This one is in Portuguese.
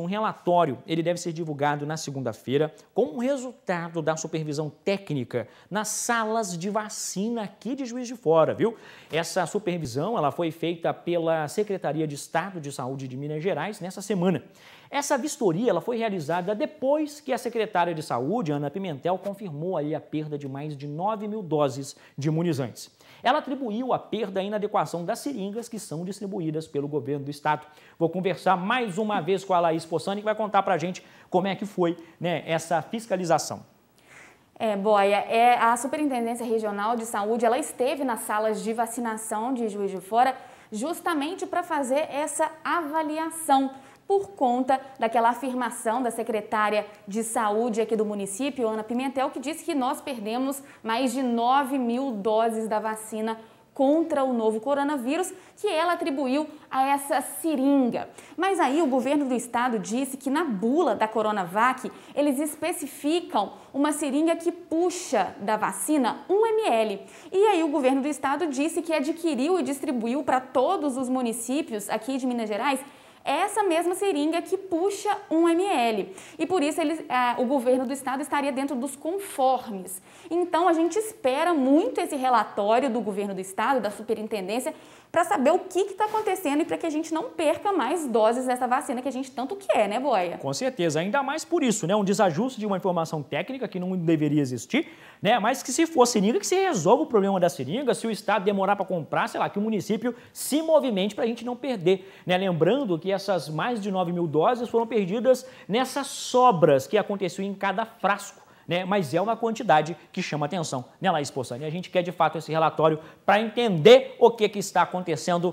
um relatório, ele deve ser divulgado na segunda-feira com o um resultado da supervisão técnica nas salas de vacina aqui de Juiz de Fora, viu? Essa supervisão, ela foi feita pela Secretaria de Estado de Saúde de Minas Gerais nessa semana. Essa vistoria, ela foi realizada depois que a secretária de Saúde, Ana Pimentel, confirmou aí a perda de mais de 9 mil doses de imunizantes. Ela atribuiu a perda à inadequação das seringas que são distribuídas pelo governo do estado. Vou conversar mais uma vez com a Laís Thaís Possani, que vai contar para a gente como é que foi né, essa fiscalização. É, Boia, é, é, a Superintendência Regional de Saúde, ela esteve nas salas de vacinação de Juiz de Fora justamente para fazer essa avaliação por conta daquela afirmação da secretária de saúde aqui do município, Ana Pimentel, que disse que nós perdemos mais de 9 mil doses da vacina contra o novo coronavírus, que ela atribuiu a essa seringa. Mas aí o governo do estado disse que na bula da Coronavac, eles especificam uma seringa que puxa da vacina 1 ml. E aí o governo do estado disse que adquiriu e distribuiu para todos os municípios aqui de Minas Gerais essa mesma seringa que puxa 1 ml. E por isso ele, é, o governo do estado estaria dentro dos conformes. Então a gente espera muito esse relatório do governo do estado, da superintendência, para saber o que está acontecendo e para que a gente não perca mais doses dessa vacina que a gente tanto quer, né, Boia? Com certeza, ainda mais por isso, né? Um desajuste de uma informação técnica que não deveria existir, né? Mas que se for seringa, que se resolva o problema da seringa, se o Estado demorar para comprar, sei lá, que o município se movimente para a gente não perder, né? Lembrando que essas mais de 9 mil doses foram perdidas nessas sobras que aconteciam em cada frasco. Né? Mas é uma quantidade que chama atenção, né, Laís Poçani? A gente quer de fato esse relatório para entender o que, que está acontecendo